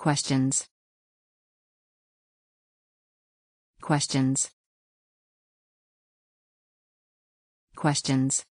Questions. Questions. Questions.